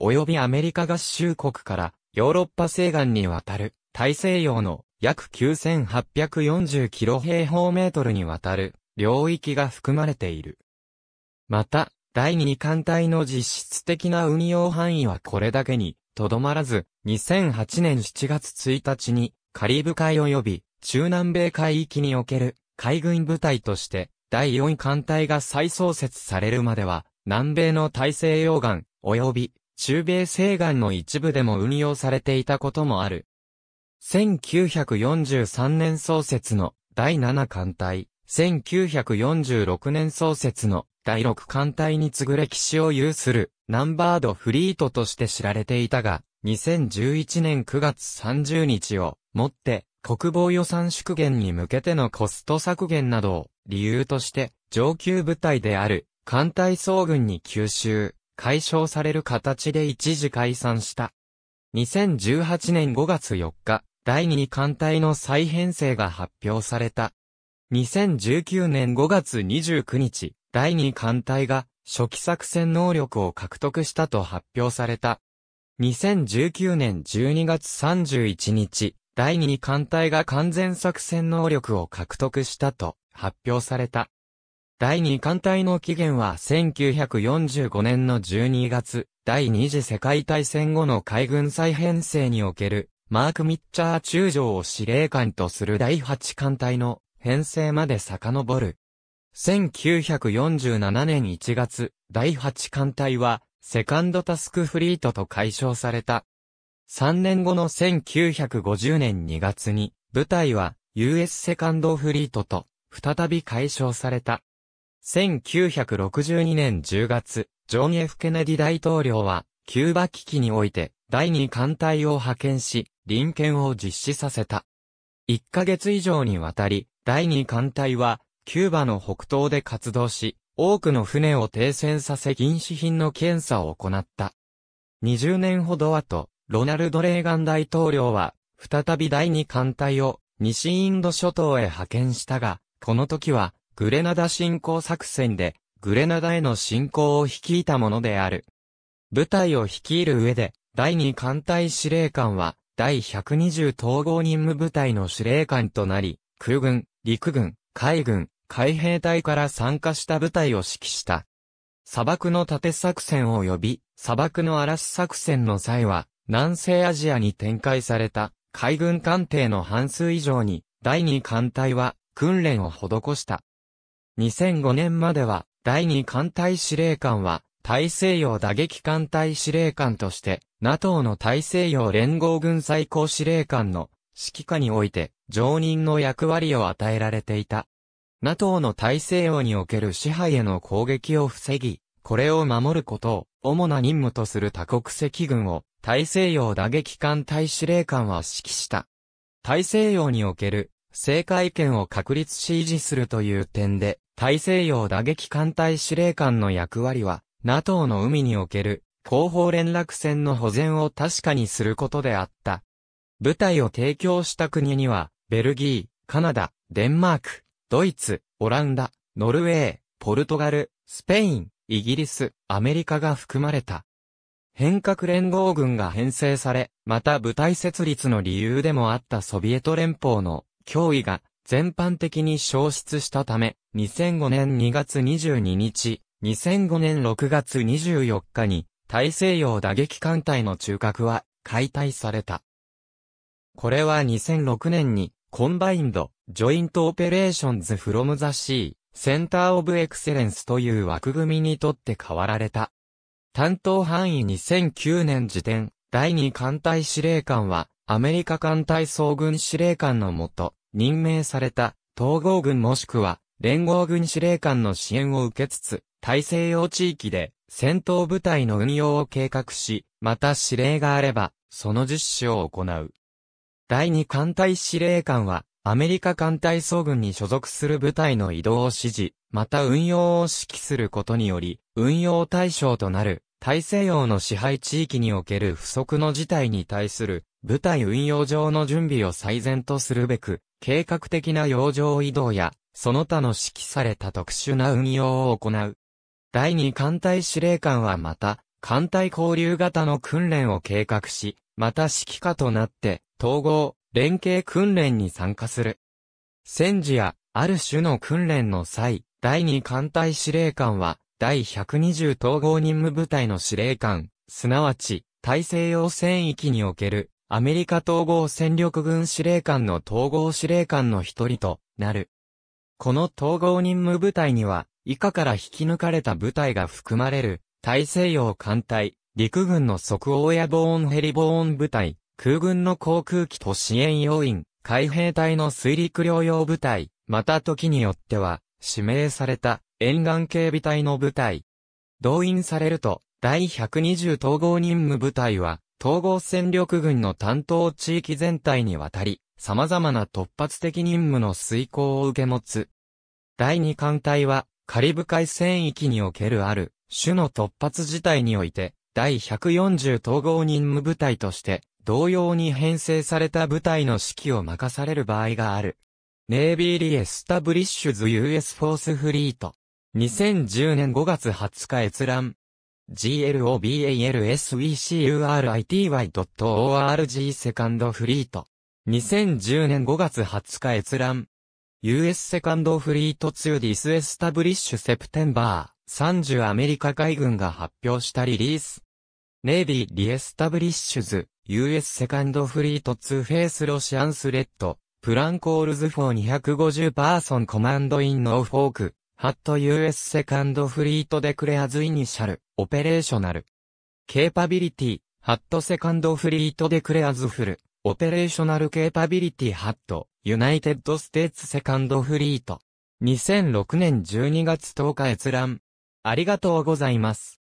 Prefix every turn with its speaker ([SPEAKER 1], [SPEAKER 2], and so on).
[SPEAKER 1] 及びアメリカ合衆国からヨーロッパ西岸にわたる大西洋の約9840キロ平方メートルにわたる領域が含まれている。また、第2艦隊の実質的な運用範囲はこれだけにとどまらず、2008年7月1日にカリブ海及び中南米海域における海軍部隊として第4艦隊が再創設されるまでは、南米の大西洋岸及び中米西岸の一部でも運用されていたこともある。1943年創設の第7艦隊、1946年創設の第6艦隊に次ぐ歴史を有するナンバードフリートとして知られていたが、2011年9月30日をもって国防予算縮減に向けてのコスト削減などを理由として上級部隊である艦隊総軍に吸収、解消される形で一時解散した。2018年5月4日、第2艦隊の再編成が発表された。2019年5月29日、第2艦隊が初期作戦能力を獲得したと発表された。2019年12月31日、第2艦隊が完全作戦能力を獲得したと発表された。第2艦隊の起源は1945年の12月、第二次世界大戦後の海軍再編成における、マーク・ミッチャー中将を司令官とする第8艦隊の編成まで遡る。1947年1月、第8艦隊は、セカンドタスクフリートと解消された。3年後の1950年2月に、部隊は、US セカンドフリートと、再び解消された。1962年10月、ジョン・ F・ ケネディ大統領は、キューバ危機において、第二艦隊を派遣し、臨検を実施させた。1ヶ月以上にわたり、第二艦隊は、キューバの北東で活動し、多くの船を停船させ禁止品の検査を行った。20年ほど後、ロナルド・レーガン大統領は、再び第二艦隊を西インド諸島へ派遣したが、この時はグレナダ侵攻作戦で、グレナダへの侵攻を率いたものである。部隊を率いる上で、第2艦隊司令官は、第120統合任務部隊の司令官となり、空軍、陸軍、海軍、海兵隊から参加した部隊を指揮した。砂漠の盾作戦及び砂漠の嵐作戦の際は、南西アジアに展開された海軍艦艇の半数以上に第2艦隊は訓練を施した。2005年までは、第2艦隊司令官は、大西洋打撃艦隊司令官として、NATO の大西洋連合軍最高司令官の指揮下において、常任の役割を与えられていた。NATO の大西洋における支配への攻撃を防ぎ、これを守ることを主な任務とする多国籍軍を大西洋打撃艦隊司令官は指揮した。大西洋における制海権を確立し維持するという点で、大西洋打撃艦隊司令官の役割は、NATO の海における後方連絡船の保全を確かにすることであった。部隊を提供した国には、ベルギー、カナダ、デンマーク、ドイツ、オランダ、ノルウェー、ポルトガル、スペイン、イギリス、アメリカが含まれた。変革連合軍が編成され、また部隊設立の理由でもあったソビエト連邦の脅威が全般的に消失したため、2005年2月22日、2005年6月24日に、大西洋打撃艦隊の中核は解体された。これは2006年に、コンバインド、ジョイントオペレーションズフロムザシー、センターオブエクセレンスという枠組みにとって変わられた。担当範囲2009年時点、第2艦隊司令官は、アメリカ艦隊総軍司令官のもと、任命された統合軍もしくは連合軍司令官の支援を受けつつ、大西洋地域で戦闘部隊の運用を計画し、また指令があれば、その実施を行う。第二艦隊司令官は、アメリカ艦隊総軍に所属する部隊の移動を指示、また運用を指揮することにより、運用対象となる、大西洋の支配地域における不測の事態に対する部隊運用上の準備を最善とするべく、計画的な洋上移動や、その他の指揮された特殊な運用を行う。第2艦隊司令官はまた、艦隊交流型の訓練を計画し、また指揮下となって、統合、連携訓練に参加する。戦時や、ある種の訓練の際、第2艦隊司令官は、第120統合任務部隊の司令官、すなわち、大西洋戦域におけるアメリカ統合戦力軍司令官の統合司令官の一人となる。この統合任務部隊には、以下から引き抜かれた部隊が含まれる、大西洋艦隊、陸軍の即応や防音ヘリ防音部隊、空軍の航空機と支援要員、海兵隊の水陸両用部隊、また時によっては、指名された沿岸警備隊の部隊。動員されると、第120統合任務部隊は、統合戦力軍の担当地域全体にわたり、様々な突発的任務の遂行を受け持つ。第2艦隊は、カリブ海戦域におけるある、種の突発事態において、第140統合任務部隊として、同様に編成された部隊の指揮を任される場合がある。ネイビーリエスタブリッシュズ US フォースフリート。2010年5月20日閲覧。global.security.org セカンドフリート。2010年5月20日閲覧。US セカンドフリート t this established September 30アメリカ海軍が発表したリリース。ネイビー r e e s t a b l i s h US セカンドフリート to face Russian t プランコールズ for 250パーソンコマンドインノーフォーク。ハット US セカンドフリートデクレアズイニシャル、オペレーショナル。ケーパビリティ、ハットセカンドフリートデクレアズフル、オペレーショナルケーパビリティハット、ユナイテッドステーツセカンドフリート。2006年12月10日閲覧。ありがとうございます。